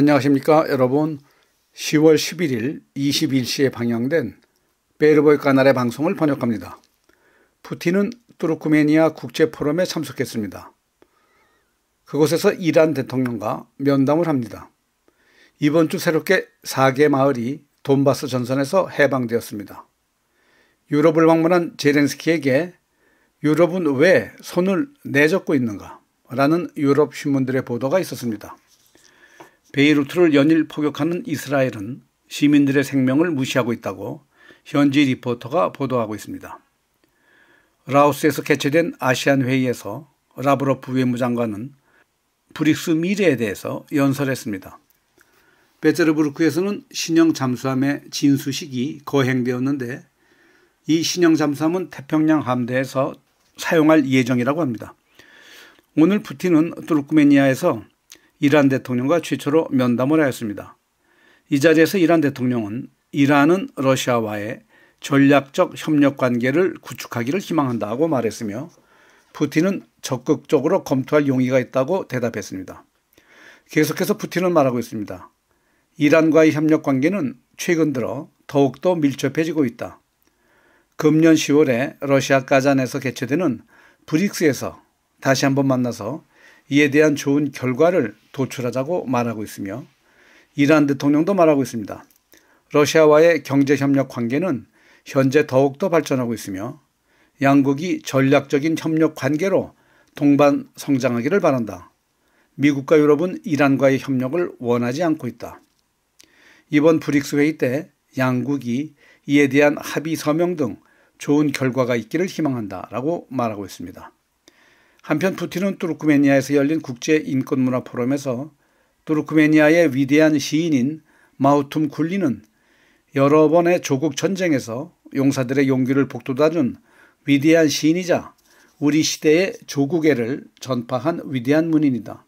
안녕하십니까 여러분 10월 11일 21시에 방영된 베르보이 까날의 방송을 번역합니다. 푸틴은 뚜르크메니아 국제포럼에 참석했습니다. 그곳에서 이란 대통령과 면담을 합니다. 이번 주 새롭게 4개 마을이 돈바스 전선에서 해방되었습니다. 유럽을 방문한 제렌스키에게 유럽은 왜 손을 내젓고 있는가? 라는 유럽 신문들의 보도가 있었습니다. 베이루트를 연일 포격하는 이스라엘은 시민들의 생명을 무시하고 있다고 현지 리포터가 보도하고 있습니다. 라오스에서 개최된 아시안 회의에서 라브로프 외무장관은 브릭스 미래에 대해서 연설했습니다. 베테르부르크에서는 신형 잠수함의 진수식이 거행되었는데 이 신형 잠수함은 태평양 함대에서 사용할 예정이라고 합니다. 오늘 푸틴은 뚜르크메니아에서 이란 대통령과 최초로 면담을 하였습니다. 이 자리에서 이란 대통령은 이란은 러시아와의 전략적 협력 관계를 구축하기를 희망한다고 말했으며 푸틴은 적극적으로 검토할 용의가 있다고 대답했습니다. 계속해서 푸틴은 말하고 있습니다. 이란과의 협력 관계는 최근 들어 더욱더 밀접해지고 있다. 금년 10월에 러시아 가잔에서 개최되는 브릭스에서 다시 한번 만나서 이에 대한 좋은 결과를 도출하자고 말하고 있으며 이란 대통령도 말하고 있습니다. 러시아와의 경제협력 관계는 현재 더욱더 발전하고 있으며 양국이 전략적인 협력 관계로 동반 성장하기를 바란다. 미국과 유럽은 이란과의 협력을 원하지 않고 있다. 이번 브릭스 회의 때 양국이 이에 대한 합의 서명 등 좋은 결과가 있기를 희망한다 라고 말하고 있습니다. 한편 푸틴은 투르크메니아에서 열린 국제 인권 문화 포럼에서 투르크메니아의 위대한 시인인 마우툼 굴리는 여러 번의 조국 전쟁에서 용사들의 용기를 북돋아준 위대한 시인이자 우리 시대의 조국애를 전파한 위대한 문인이다.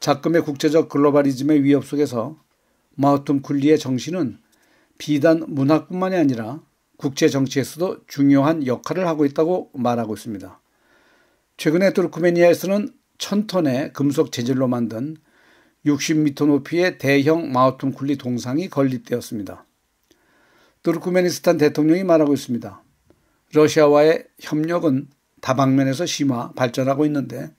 작금의 국제적 글로벌리즘의 위협 속에서 마우툼 굴리의 정신은 비단 문학뿐만이 아니라 국제 정치에서도 중요한 역할을 하고 있다고 말하고 있습니다. 최근에 투르크메니아에서는 1 0 0 0톤의 금속 재질로 만든 60m 높이의 대형 마우툰쿨리 동상이 건립되었습니다. 투르크메니스탄 대통령이 말하고 있습니다. 러시아와의 협력은 다방면에서 심화, 발전하고 있는데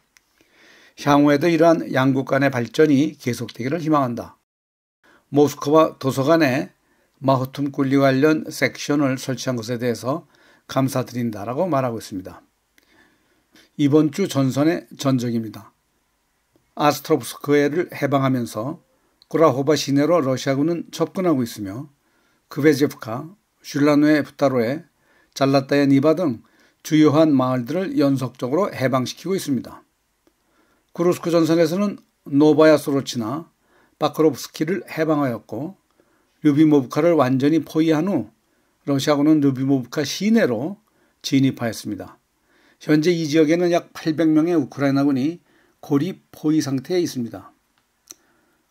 향후에도 이러한 양국 간의 발전이 계속되기를 희망한다. 모스크바 도서관에 마호툼 꿀리 관련 섹션을 설치한 것에 대해서 감사드린다라고 말하고 있습니다. 이번 주 전선의 전적입니다. 아스트로프스크해를 해방하면서 쿠라호바 시내로 러시아군은 접근하고 있으며 크베제프카, 슐라노의 부타로에 잘라타의 니바 등 주요한 마을들을 연속적으로 해방시키고 있습니다. 구루스크 전선에서는 노바야 소로치나 바크롭스키를 로 해방하였고 류비모브카를 완전히 포위한 후 러시아군은 류비모브카 시내로 진입하였습니다. 현재 이 지역에는 약 800명의 우크라이나군이 고립 포위 상태에 있습니다.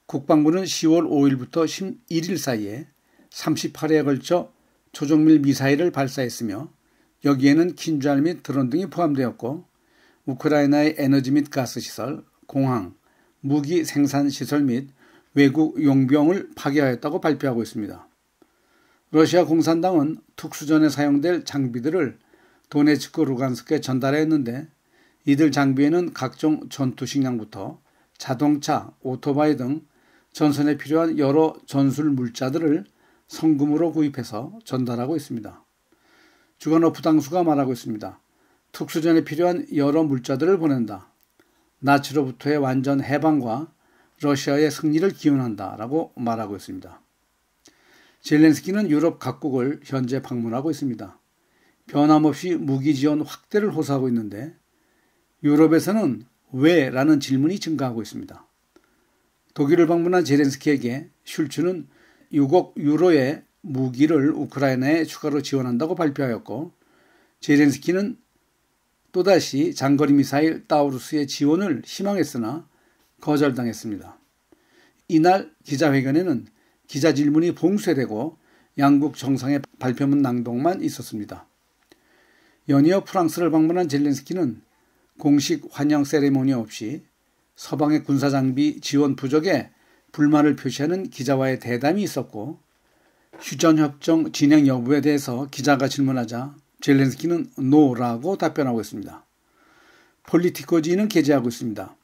국방부는 10월 5일부터 11일 사이에 38회에 걸쳐 조종밀 미사일을 발사했으며 여기에는 킨잘 및 드론 등이 포함되었고 우크라이나의 에너지 및 가스 시설, 공항, 무기 생산 시설 및 외국 용병을 파괴하였다고 발표하고 있습니다. 러시아 공산당은 특수전에 사용될 장비들을 도네츠크 루간스크에 전달했는데 이들 장비에는 각종 전투 식량부터 자동차, 오토바이 등 전선에 필요한 여러 전술 물자들을 성금으로 구입해서 전달하고 있습니다. 주간오프당수가 말하고 있습니다. 특수전에 필요한 여러 물자들을 보낸다. 나치로부터의 완전 해방과 러시아의 승리를 기원한다. 라고 말하고 있습니다. 젤렌스키는 유럽 각국을 현재 방문하고 있습니다. 변함없이 무기 지원 확대를 호소하고 있는데 유럽에서는 왜? 라는 질문이 증가하고 있습니다. 독일을 방문한 제렌스키에게 슐츠는 6억 유로의 무기를 우크라이나에 추가로 지원한다고 발표하였고 제렌스키는 또다시 장거리 미사일 따우루스의 지원을 희망했으나 거절당했습니다. 이날 기자회견에는 기자 질문이 봉쇄되고 양국 정상의 발표문 낭독만 있었습니다. 연이어 프랑스를 방문한 젤렌스키는 공식 환영 세레모니 없이 서방의 군사장비 지원 부족에 불만을 표시하는 기자와의 대담이 있었고 휴전협정 진행 여부에 대해서 기자가 질문하자 젤렌스키는 노라고 답변하고 있습니다. 폴리티코지는 게재하고 있습니다.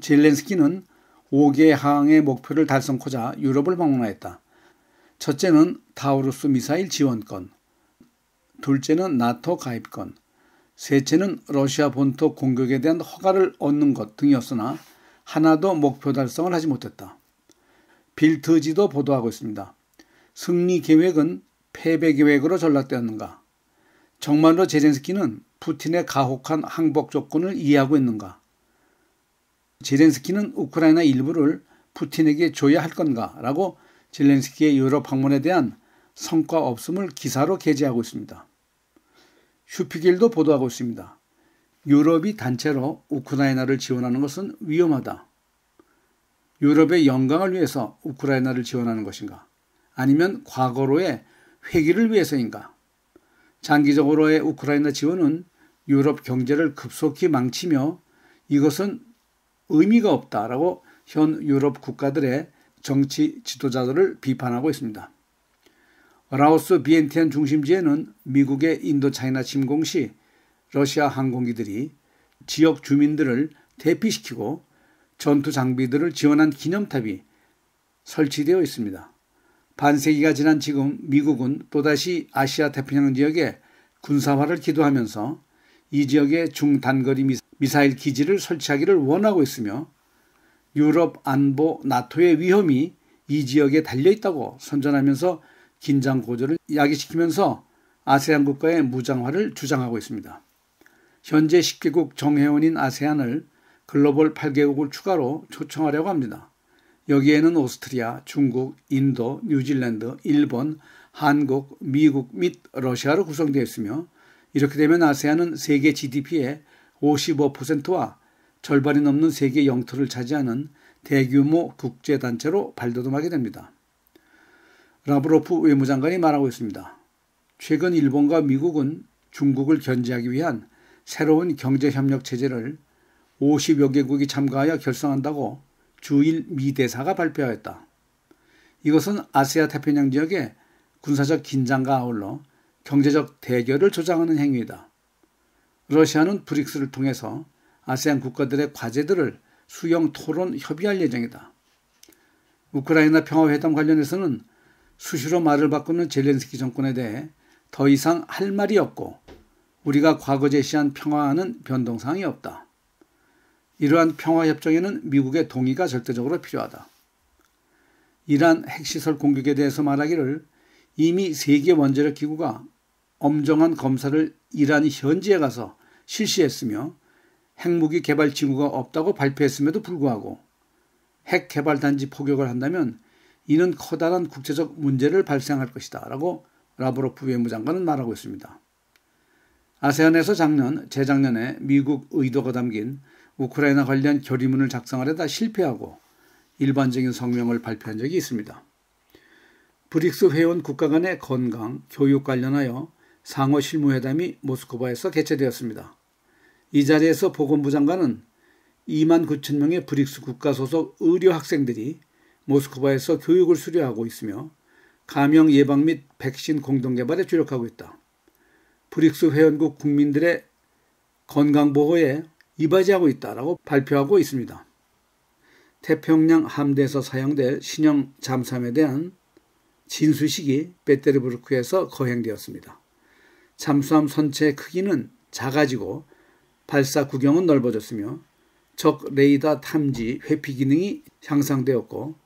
젤렌스키는 5개 항의 목표를 달성코자 유럽을 방문하였다. 첫째는 타우루스 미사일 지원권, 둘째는 나토 가입권, 셋째는 러시아 본토 공격에 대한 허가를 얻는 것 등이었으나 하나도 목표 달성을 하지 못했다. 빌트지도 보도하고 있습니다. 승리 계획은 패배 계획으로 전락되었는가? 정말로 제렌스키는 푸틴의 가혹한 항복 조건을 이해하고 있는가? 제렌스키는 우크라이나 일부를 푸틴에게 줘야 할 건가? 라고 젤렌스키의 유럽 방문에 대한 성과 없음을 기사로 게재하고 있습니다. 슈피겔도 보도하고 있습니다. 유럽이 단체로 우크라이나를 지원하는 것은 위험하다. 유럽의 영광을 위해서 우크라이나를 지원하는 것인가? 아니면 과거로의 회귀를 위해서인가? 장기적으로의 우크라이나 지원은 유럽 경제를 급속히 망치며 이것은 의미가 없다라고 현 유럽 국가들의 정치 지도자들을 비판하고 있습니다. 라오스 비엔티안 중심지에는 미국의 인도차이나 침공 시 러시아 항공기들이 지역 주민들을 대피시키고 전투 장비들을 지원한 기념탑이 설치되어 있습니다. 반세기가 지난 지금 미국은 또다시 아시아 태평양 지역에 군사화를 기도하면서 이 지역에 중단거리 미사일 기지를 설치하기를 원하고 있으며 유럽 안보 나토의 위험이 이 지역에 달려 있다고 선전하면서 긴장 고조를 야기시키면서 아세안 국가의 무장화를 주장하고 있습니다. 현재 10개국 정회원인 아세안을 글로벌 8개국을 추가로 초청하려고 합니다. 여기에는 오스트리아, 중국, 인도, 뉴질랜드, 일본, 한국, 미국 및 러시아로 구성되어 있으며 이렇게 되면 아세안은 세계 GDP의 55%와 절반이 넘는 세계 영토를 차지하는 대규모 국제단체로 발돋움하게 됩니다. 라브로프 외무장관이 말하고 있습니다. 최근 일본과 미국은 중국을 견제하기 위한 새로운 경제협력 체제를 50여 개국이 참가하여 결성한다고 주일 미대사가 발표하였다. 이것은 아시아 태평양 지역의 군사적 긴장과 아울러 경제적 대결을 조장하는 행위이다. 러시아는 브릭스를 통해서 아세안 국가들의 과제들을 수용 토론 협의할 예정이다. 우크라이나 평화회담 관련해서는 수시로 말을 바꾸는 젤렌스키 정권에 대해 더 이상 할 말이 없고 우리가 과거 제시한 평화와는 변동사항이 없다. 이러한 평화협정에는 미국의 동의가 절대적으로 필요하다. 이란 핵시설 공격에 대해서 말하기를 이미 세계 원자력 기구가 엄정한 검사를 이란이 현지에 가서 실시했으며 핵무기 개발 징후가 없다고 발표했음에도 불구하고 핵 개발 단지 포격을 한다면 이는 커다란 국제적 문제를 발생할 것이다. 라고 라브로프 외무장관은 말하고 있습니다. 아세안에서 작년, 재작년에 미국 의도가 담긴 우크라이나 관련 결의문을 작성하려다 실패하고 일반적인 성명을 발표한 적이 있습니다. 브릭스 회원 국가 간의 건강, 교육 관련하여 상호 실무회담이 모스크바에서 개최되었습니다. 이 자리에서 보건부 장관은 2만 9천 명의 브릭스 국가 소속 의료 학생들이 모스크바에서 교육을 수료하고 있으며 감염 예방 및 백신 공동 개발에 주력하고 있다. 브릭스 회원국 국민들의 건강 보호에 이바지하고 있다라고 발표하고 있습니다. 태평양 함대에서 사용될 신형 잠수함에 대한 진수식이 베테르부르크에서 거행되었습니다. 잠수함 선체 크기는 작아지고 발사 구경은 넓어졌으며 적 레이더 탐지 회피 기능이 향상되었고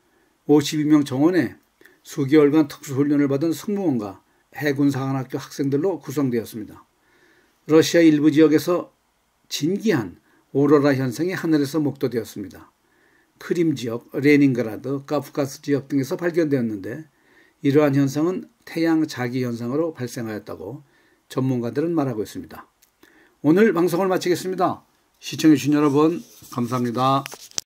52명 정원에 수개월간 특수훈련을 받은 승무원과 해군사관학교 학생들로 구성되었습니다. 러시아 일부 지역에서 진기한 오로라 현상이 하늘에서 목도되었습니다. 크림 지역, 레닌그라드, 카프카스 지역 등에서 발견되었는데 이러한 현상은 태양 자기 현상으로 발생하였다고 전문가들은 말하고 있습니다. 오늘 방송을 마치겠습니다. 시청해주신 여러분 감사합니다.